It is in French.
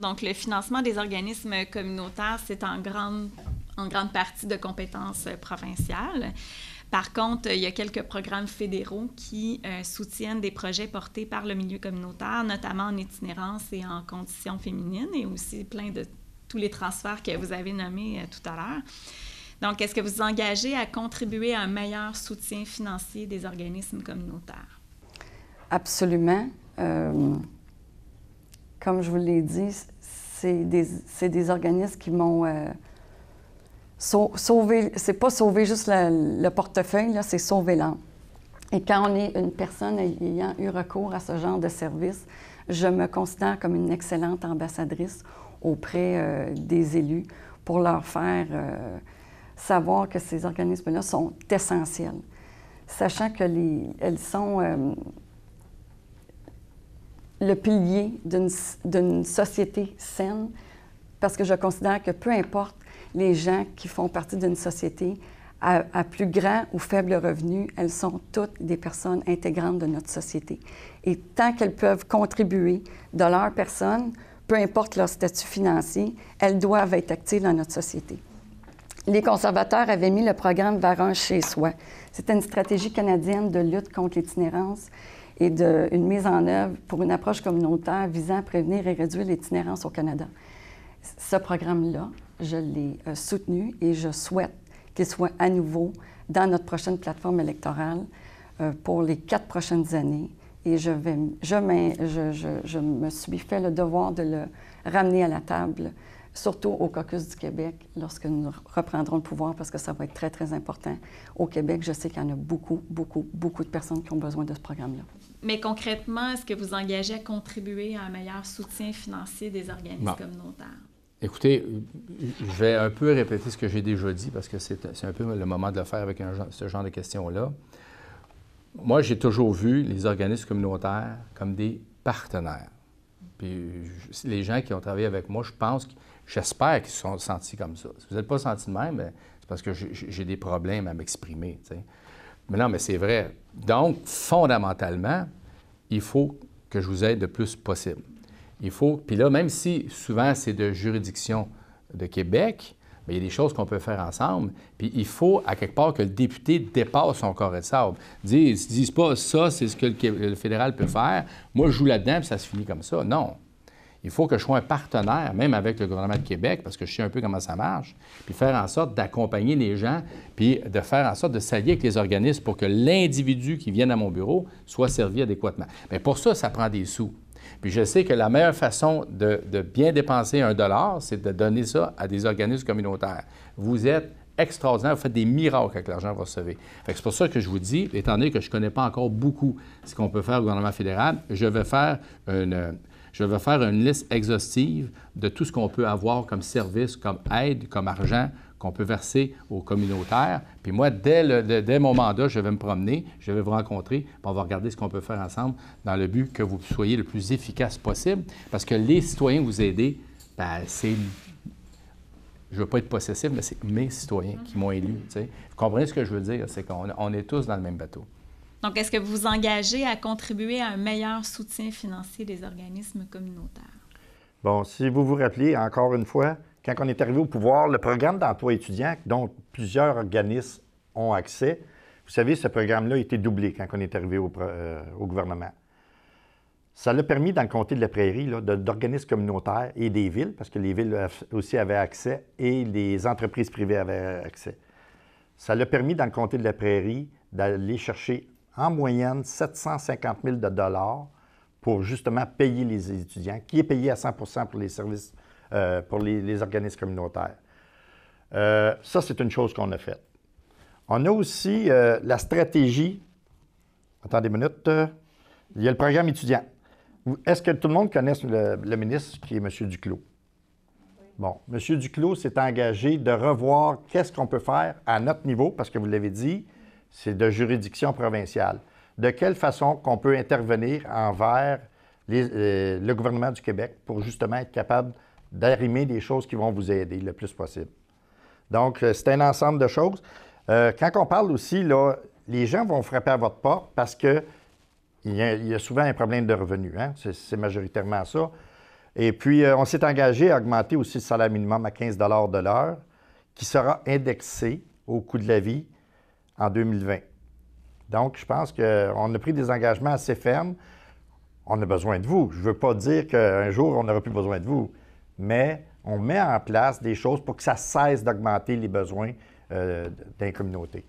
Donc, le financement des organismes communautaires, c'est en grande, en grande partie de compétences euh, provinciales. Par contre, il y a quelques programmes fédéraux qui euh, soutiennent des projets portés par le milieu communautaire, notamment en itinérance et en conditions féminines, et aussi plein de tous les transferts que vous avez nommés euh, tout à l'heure. Donc, est-ce que vous vous engagez à contribuer à un meilleur soutien financier des organismes communautaires? Absolument comme je vous l'ai dit, c'est des, organismes qui m'ont euh, sauvé. C'est pas sauver juste le, portefeuille, c'est sauver l'âme. Et quand on est une personne ayant eu recours à ce genre de service, je me considère comme une excellente ambassadrice auprès euh, des élus pour leur faire euh, savoir que ces organismes-là sont essentiels, sachant que les, elles sont le pilier d'une société saine, parce que je considère que peu importe les gens qui font partie d'une société à, plus grand ou faible revenu, elles sont toutes des personnes intégrantes de notre société. Et tant qu'elles peuvent contribuer de leur personne, peu importe leur statut financier, elles doivent être actives dans notre société. Les conservateurs avaient mis le programme Varun chez soi. C'était une stratégie canadienne de lutte contre l'itinérance et d'une mise en œuvre pour une approche communautaire visant à prévenir et réduire l'itinérance au Canada. Ce programme-là, je l'ai euh, soutenu et je souhaite qu'il soit à nouveau dans notre prochaine plateforme électorale euh, pour les quatre prochaines années. Et je, vais, je, je, je me suis fait le devoir de le ramener à la table surtout au caucus du Québec lorsque nous reprendrons le pouvoir, parce que ça va être très, très important. Au Québec, je sais qu'il y en a beaucoup, beaucoup, beaucoup de personnes qui ont besoin de ce programme-là. Mais concrètement, est-ce que vous engagez à contribuer à un meilleur soutien financier des organismes communautaires? Écoutez, je vais un peu répéter ce que j'ai déjà dit, parce que c'est un peu le moment de le faire avec ce genre de questions-là. Moi, j'ai toujours vu les organismes communautaires comme des partenaires. Puis les gens qui ont travaillé avec moi, je pense, j'espère qu'ils se sont sentis comme ça. Si vous n'êtes pas senti de même, ben, c'est parce que j'ai des problèmes à m'exprimer. Mais non, mais c'est vrai. Donc, fondamentalement, il faut que je vous aide le plus possible. Il faut, puis là, même si souvent c'est de juridiction de Québec, mais ben, il y a des choses qu'on peut faire ensemble. Puis il faut, à quelque part, que le député dépasse son corps de sable. Ils ne disent pas ça, c'est ce que le, fédéral peut faire. Moi, je joue là-dedans, puis ça se finit comme ça. Non. Il faut que je sois un partenaire, même avec le gouvernement de Québec, parce que je sais un peu comment ça marche, puis faire en sorte d'accompagner les gens, puis de faire en sorte de s'allier avec les organismes pour que l'individu qui vient à mon bureau soit servi adéquatement. Mais pour ça, ça prend des sous. Puis je sais que la meilleure façon de, bien dépenser un dollar, c'est de donner ça à des organismes communautaires. Vous êtes extraordinaire, vous faites des miracles avec l'argent que vous recevez. C'est pour ça que je vous dis, étant donné que je ne connais pas encore beaucoup ce qu'on peut faire au gouvernement fédéral, je vais faire une, je vais faire une liste exhaustive de tout ce qu'on peut avoir comme service, comme aide, comme argent qu'on peut verser aux communautaires. Puis moi, dès, mon mandat, je vais me promener, je vais vous rencontrer, puis on va regarder ce qu'on peut faire ensemble dans le but que vous soyez le plus efficace possible. Parce que les citoyens vous aidez, ben, c'est je ne veux pas être possessif, mais c'est mes citoyens qui m'ont élu. Vous comprenez ce que je veux dire? C'est qu'on est tous dans le même bateau. Donc, est-ce que vous vous engagez à contribuer à un meilleur soutien financier des organismes communautaires? Bon, si vous vous rappelez, encore une fois, quand on est arrivé au pouvoir, le programme d'emploi étudiant, dont plusieurs organismes ont accès, vous savez, ce programme-là a été doublé quand on est arrivé au, euh, gouvernement. Ça l'a permis, dans le comté de la Prairie, d'organismes communautaires et des villes, parce que les villes aussi avaient accès et les entreprises privées avaient accès. Ça l'a permis, dans le comté de la Prairie, d'aller chercher en moyenne 750 000 de dollars pour justement payer les étudiants, qui est payé à 100 pour les services, euh, pour les, organismes communautaires. Euh, ça, c'est une chose qu'on a faite. On a aussi euh, la stratégie. Attendez une minute. Il y a le programme étudiant. Est-ce que tout le monde connaît le, ministre qui est M. Duclos? Bon, M. Duclos s'est engagé de revoir qu'est-ce qu'on peut faire à notre niveau, parce que vous l'avez dit, c'est de juridiction provinciale. De quelle façon qu'on peut intervenir envers euh, le gouvernement du Québec pour justement être capable d'arrimer des choses qui vont vous aider le plus possible. Donc, euh, c'est un ensemble de choses. Euh, quand on parle aussi, là, les gens vont frapper à votre porte parce que il y, a, souvent un problème de revenus. Hein? C'est majoritairement ça. Et puis, on s'est engagé à augmenter aussi le salaire minimum à 15 de l'heure, qui sera indexé au coût de la vie en 2020. Donc, je pense qu'on a pris des engagements assez fermes. On a besoin de vous. Je ne veux pas dire qu'un jour, on n'aura plus besoin de vous, mais on met en place des choses pour que ça cesse d'augmenter les besoins euh, d'une communauté.